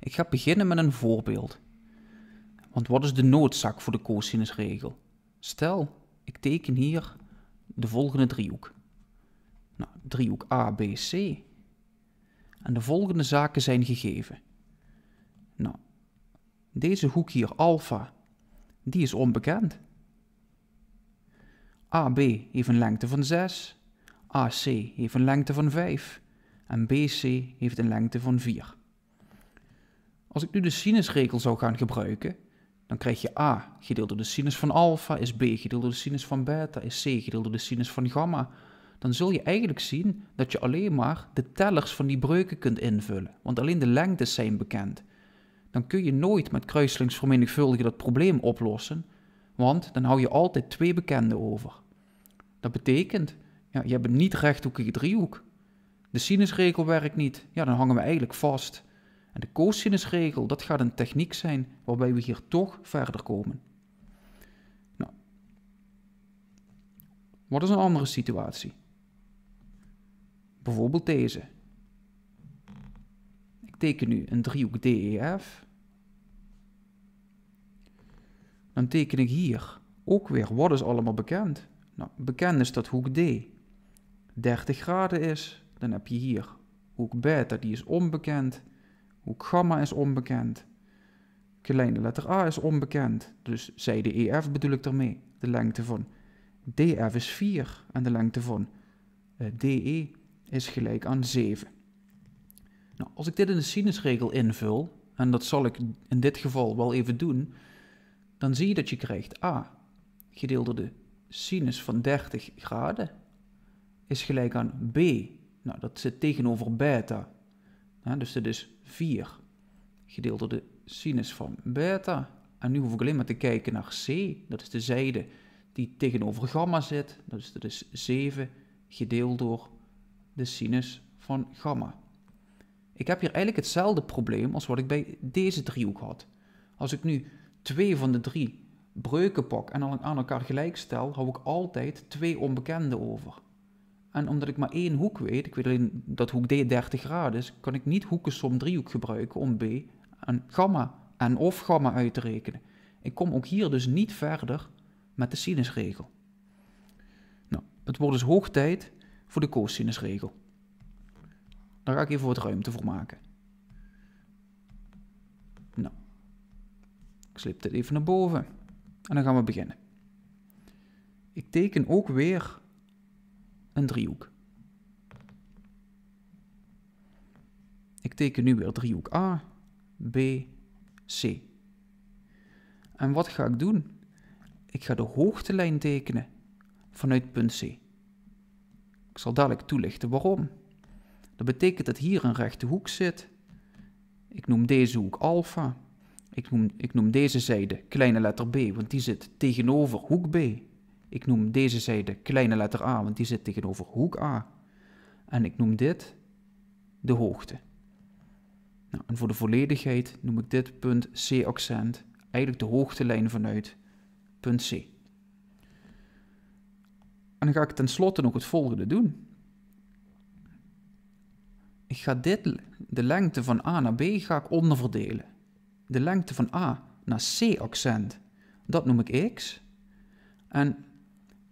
Ik ga beginnen met een voorbeeld. Want wat is de noodzaak voor de cosinusregel? Stel, ik teken hier de volgende driehoek. Nou, driehoek A, B, C. En de volgende zaken zijn gegeven. Nou, deze hoek hier, alfa, die is onbekend. AB heeft een lengte van 6, AC heeft een lengte van 5 en BC heeft een lengte van 4. Als ik nu de sinusregel zou gaan gebruiken, dan krijg je a gedeeld door de sinus van alfa is b gedeeld door de sinus van beta is c gedeeld door de sinus van gamma. Dan zul je eigenlijk zien dat je alleen maar de tellers van die breuken kunt invullen, want alleen de lengtes zijn bekend. Dan kun je nooit met kruislingsvermenigvuldigen dat probleem oplossen, want dan hou je altijd twee bekenden over. Dat betekent, ja, je hebt een niet rechthoekige driehoek. De sinusregel werkt niet, ja, dan hangen we eigenlijk vast. En de cosinusregel, dat gaat een techniek zijn waarbij we hier toch verder komen. Nou, wat is een andere situatie? Bijvoorbeeld deze. Ik teken nu een driehoek DEF. Dan teken ik hier ook weer wat is allemaal bekend. Nou, bekend is dat hoek D 30 graden is. Dan heb je hier hoek beta, die is onbekend. Ook gamma is onbekend. Kleine letter a is onbekend. Dus zijde bedoel ik ermee, de lengte van. df is 4 en de lengte van eh, de is gelijk aan 7. Nou, als ik dit in de sinusregel invul, en dat zal ik in dit geval wel even doen, dan zie je dat je krijgt a gedeeld door de sinus van 30 graden is gelijk aan b. Nou, dat zit tegenover beta dus dit is 4 gedeeld door de sinus van beta. En nu hoef ik alleen maar te kijken naar C. Dat is de zijde die tegenover gamma zit. Dus dat is 7 gedeeld door de sinus van gamma. Ik heb hier eigenlijk hetzelfde probleem als wat ik bij deze driehoek had. Als ik nu twee van de drie breuken pak en aan elkaar gelijk stel, hou ik altijd twee onbekenden over. En omdat ik maar één hoek weet, ik weet alleen dat hoek D 30 graden is, kan ik niet hoekensom driehoek gebruiken om B en gamma en of gamma uit te rekenen. Ik kom ook hier dus niet verder met de sinusregel. Nou, het wordt dus hoog tijd voor de cosinusregel. Daar ga ik even wat ruimte voor maken. Nou, ik sleep dit even naar boven en dan gaan we beginnen. Ik teken ook weer een driehoek. Ik teken nu weer driehoek A, B, C. En wat ga ik doen? Ik ga de hoogtelijn tekenen vanuit punt C. Ik zal dadelijk toelichten waarom. Dat betekent dat hier een rechte hoek zit. Ik noem deze hoek alfa. Ik noem, ik noem deze zijde kleine letter b, want die zit tegenover hoek b. Ik noem deze zijde kleine letter a, want die zit tegenover hoek a. En ik noem dit de hoogte. Nou, en voor de volledigheid noem ik dit punt C-accent eigenlijk de hoogtelijn vanuit punt C. En dan ga ik tenslotte nog het volgende doen. Ik ga dit, de lengte van A naar B ga ik onderverdelen. De lengte van A naar C accent, dat noem ik x. En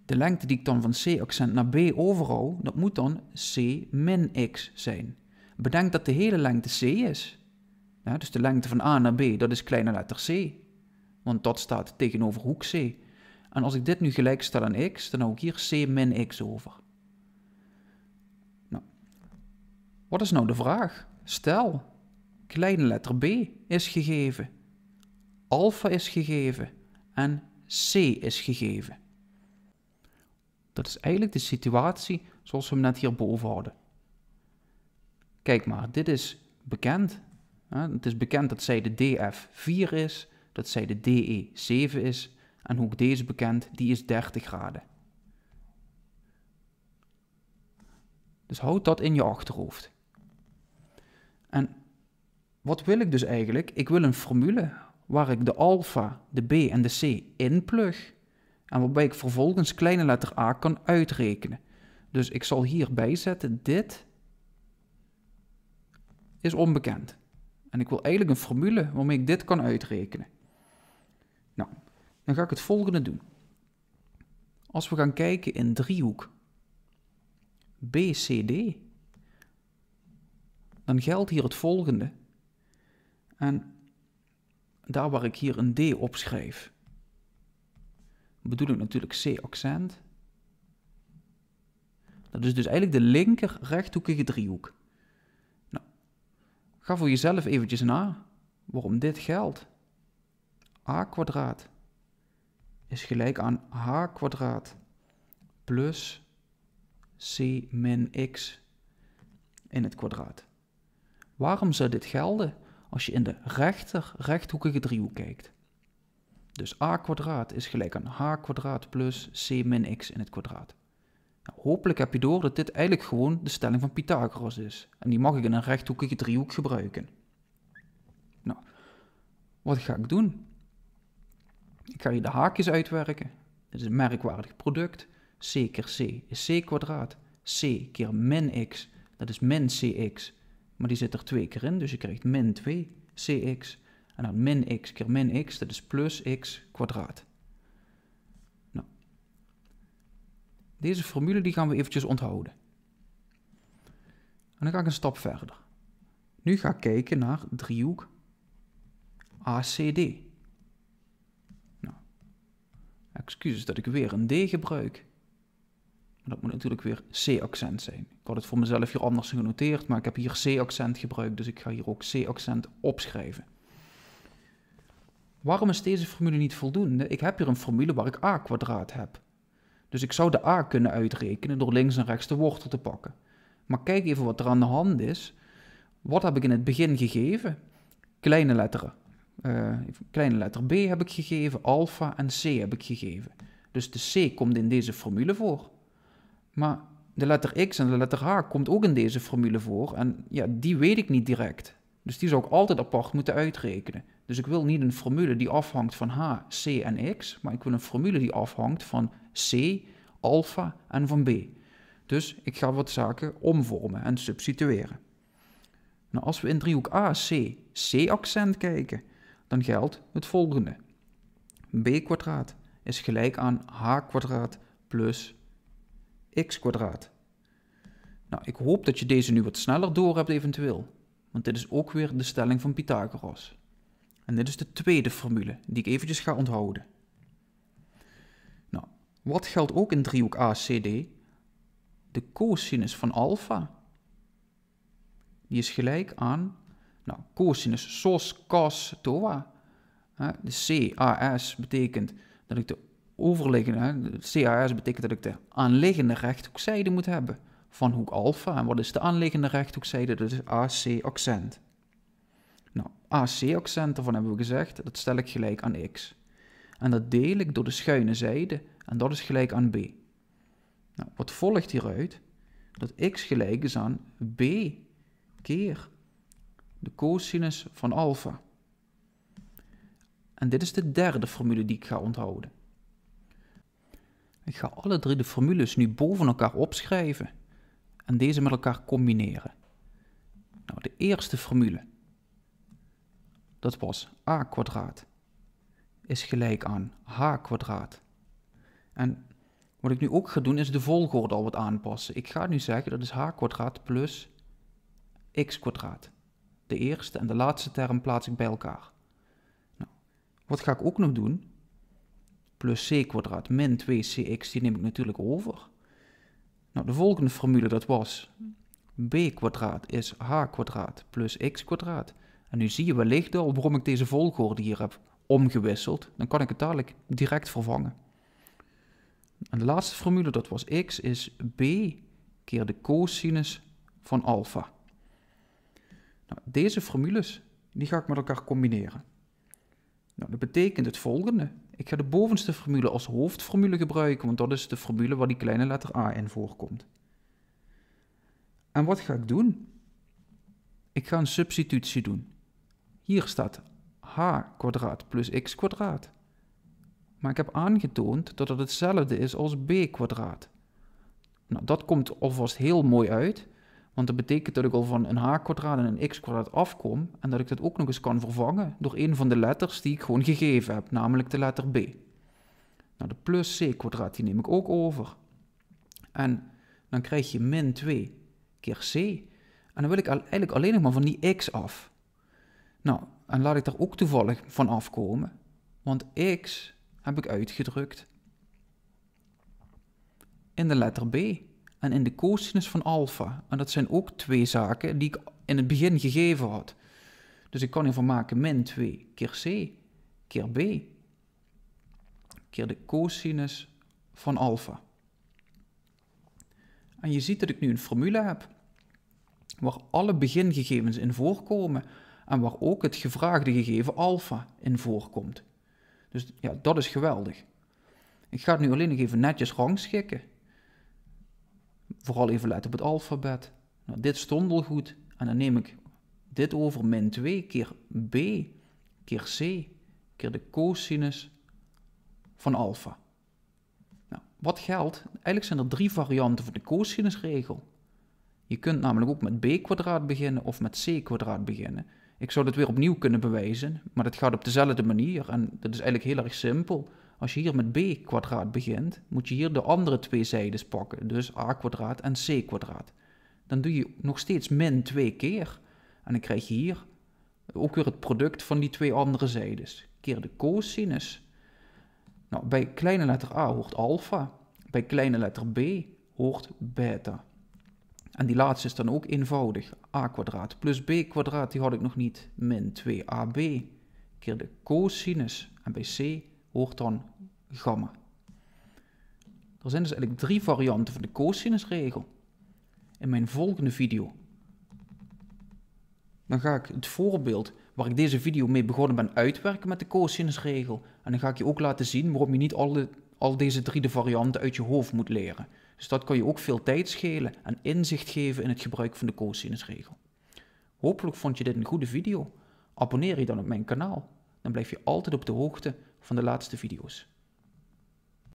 de lengte die ik dan van C-accent naar B overhoud, dat moet dan C min x zijn. Bedenk dat de hele lengte C is. dus de lengte van A naar B, dat is kleine letter C. Want dat staat tegenover hoek C. En als ik dit nu gelijk stel aan x, dan hou ik hier C min x over. Nou, wat is nou de vraag? Stel, kleine letter B is gegeven, alpha is gegeven en C is gegeven. Dat is eigenlijk de situatie zoals we hem net hierboven hadden. Kijk maar, dit is bekend. Het is bekend dat zij de DF 4 is, dat zij de DE 7 is. En ook deze bekend, die is 30 graden. Dus houd dat in je achterhoofd. En wat wil ik dus eigenlijk? Ik wil een formule waar ik de alfa, de b en de c inplug. En waarbij ik vervolgens kleine letter a kan uitrekenen. Dus ik zal hierbij zetten, dit is onbekend. En ik wil eigenlijk een formule waarmee ik dit kan uitrekenen. Nou, dan ga ik het volgende doen. Als we gaan kijken in driehoek BCD, dan geldt hier het volgende. En daar waar ik hier een D opschrijf, bedoel ik natuurlijk C-accent. Dat is dus eigenlijk de linker rechthoekige driehoek. Nou, ga voor jezelf eventjes na waarom dit geldt. a kwadraat is gelijk aan h plus c min x in het kwadraat. Waarom zou dit gelden als je in de rechter rechthoekige driehoek kijkt? Dus a kwadraat is gelijk aan h kwadraat plus c min x in het kwadraat. Nou, hopelijk heb je door dat dit eigenlijk gewoon de stelling van Pythagoras is. En die mag ik in een rechthoekige driehoek gebruiken. Nou, wat ga ik doen? Ik ga hier de haakjes uitwerken. Dit is een merkwaardig product. c keer c is c kwadraat. c keer min x, dat is min cx. Maar die zit er twee keer in, dus je krijgt min 2 cx en dan min x keer min x, dat is plus x kwadraat. Nou, deze formule die gaan we eventjes onthouden. En dan ga ik een stap verder. Nu ga ik kijken naar driehoek ACD. Nou, excuses dat ik weer een D gebruik. dat moet natuurlijk weer C-accent zijn. Ik had het voor mezelf hier anders genoteerd, maar ik heb hier C-accent gebruikt, dus ik ga hier ook C-accent opschrijven. Waarom is deze formule niet voldoende? Ik heb hier een formule waar ik a kwadraat heb. Dus ik zou de a kunnen uitrekenen door links en rechts de wortel te pakken. Maar kijk even wat er aan de hand is. Wat heb ik in het begin gegeven? Kleine letter, eh, kleine letter b heb ik gegeven, alfa en c heb ik gegeven. Dus de c komt in deze formule voor. Maar de letter x en de letter h komt ook in deze formule voor. En ja, die weet ik niet direct. Dus die zou ik altijd apart moeten uitrekenen. Dus ik wil niet een formule die afhangt van H, C en X, maar ik wil een formule die afhangt van C, alpha en van B. Dus ik ga wat zaken omvormen en substitueren. Nou, als we in driehoek a, C-accent kijken, dan geldt het volgende. B kwadraat is gelijk aan H kwadraat plus X kwadraat. Nou, ik hoop dat je deze nu wat sneller door hebt eventueel, want dit is ook weer de stelling van Pythagoras. En dit is de tweede formule die ik eventjes ga onthouden. Nou, wat geldt ook in driehoek ACD? De cosinus van alfa. Die is gelijk aan nou, cosinus sos cos toa. De CAS betekent dat ik de overliggende, de CAS betekent dat ik de aanliggende rechthoekzijde moet hebben van hoek alfa. En wat is de aanliggende rechthoekzijde? Dat is AC accent ac accent van hebben we gezegd, dat stel ik gelijk aan x. En dat deel ik door de schuine zijde en dat is gelijk aan b. Nou, wat volgt hieruit? Dat x gelijk is aan b keer de cosinus van alfa. En dit is de derde formule die ik ga onthouden. Ik ga alle drie de formules nu boven elkaar opschrijven en deze met elkaar combineren. Nou, de eerste formule dat was a kwadraat, is gelijk aan h kwadraat. En wat ik nu ook ga doen is de volgorde al wat aanpassen. Ik ga nu zeggen dat is h kwadraat plus x kwadraat. De eerste en de laatste term plaats ik bij elkaar. Nou, wat ga ik ook nog doen? Plus c kwadraat min 2cx, die neem ik natuurlijk over. Nou, de volgende formule dat was b kwadraat is h kwadraat plus x kwadraat. En nu zie je wellicht al waarom ik deze volgorde hier heb omgewisseld. Dan kan ik het dadelijk direct vervangen. En de laatste formule, dat was x, is b keer de cosinus van alfa. Nou, deze formules die ga ik met elkaar combineren. Nou, dat betekent het volgende. Ik ga de bovenste formule als hoofdformule gebruiken, want dat is de formule waar die kleine letter a in voorkomt. En wat ga ik doen? Ik ga een substitutie doen. Hier staat h kwadraat plus x kwadraat. Maar ik heb aangetoond dat dat hetzelfde is als b kwadraat. Nou, dat komt alvast heel mooi uit, want dat betekent dat ik al van een h-kwadraat en een x-kwadraat afkom en dat ik dat ook nog eens kan vervangen door een van de letters die ik gewoon gegeven heb, namelijk de letter b. Nou, de plus c-kwadraat die neem ik ook over. En dan krijg je min 2 keer c. En dan wil ik eigenlijk alleen nog maar van die x af. Nou, en laat ik daar ook toevallig van afkomen, want x heb ik uitgedrukt in de letter B en in de cosinus van alfa. En dat zijn ook twee zaken die ik in het begin gegeven had. Dus ik kan hiervan maken min 2 keer C keer B keer de cosinus van alfa. En je ziet dat ik nu een formule heb waar alle begingegevens in voorkomen en waar ook het gevraagde gegeven alfa in voorkomt. Dus ja, dat is geweldig. Ik ga het nu alleen nog even netjes rangschikken. Vooral even letten op het alfabet. Nou, dit stond wel goed. En dan neem ik dit over min 2 keer b keer c keer de cosinus van alfa. Nou, wat geldt? Eigenlijk zijn er drie varianten van de cosinusregel. Je kunt namelijk ook met b kwadraat beginnen of met c kwadraat beginnen. Ik zou dat weer opnieuw kunnen bewijzen, maar dat gaat op dezelfde manier. En dat is eigenlijk heel erg simpel. Als je hier met b kwadraat begint, moet je hier de andere twee zijdes pakken. Dus a kwadraat en c kwadraat. Dan doe je nog steeds min 2 keer. En dan krijg je hier ook weer het product van die twee andere zijdes. Keer de cosinus. Nou, bij kleine letter a hoort alfa. Bij kleine letter b hoort beta. En die laatste is dan ook eenvoudig. a kwadraat plus b kwadraat, die had ik nog niet. Min 2ab keer de cosinus. En bij c hoort dan gamma. Er zijn dus eigenlijk drie varianten van de cosinusregel. In mijn volgende video dan ga ik het voorbeeld waar ik deze video mee begonnen ben uitwerken met de cosinusregel. En dan ga ik je ook laten zien waarom je niet alle, al deze drie de varianten uit je hoofd moet leren. Dus dat kan je ook veel tijd schelen en inzicht geven in het gebruik van de cosinusregel. Hopelijk vond je dit een goede video. Abonneer je dan op mijn kanaal. Dan blijf je altijd op de hoogte van de laatste video's.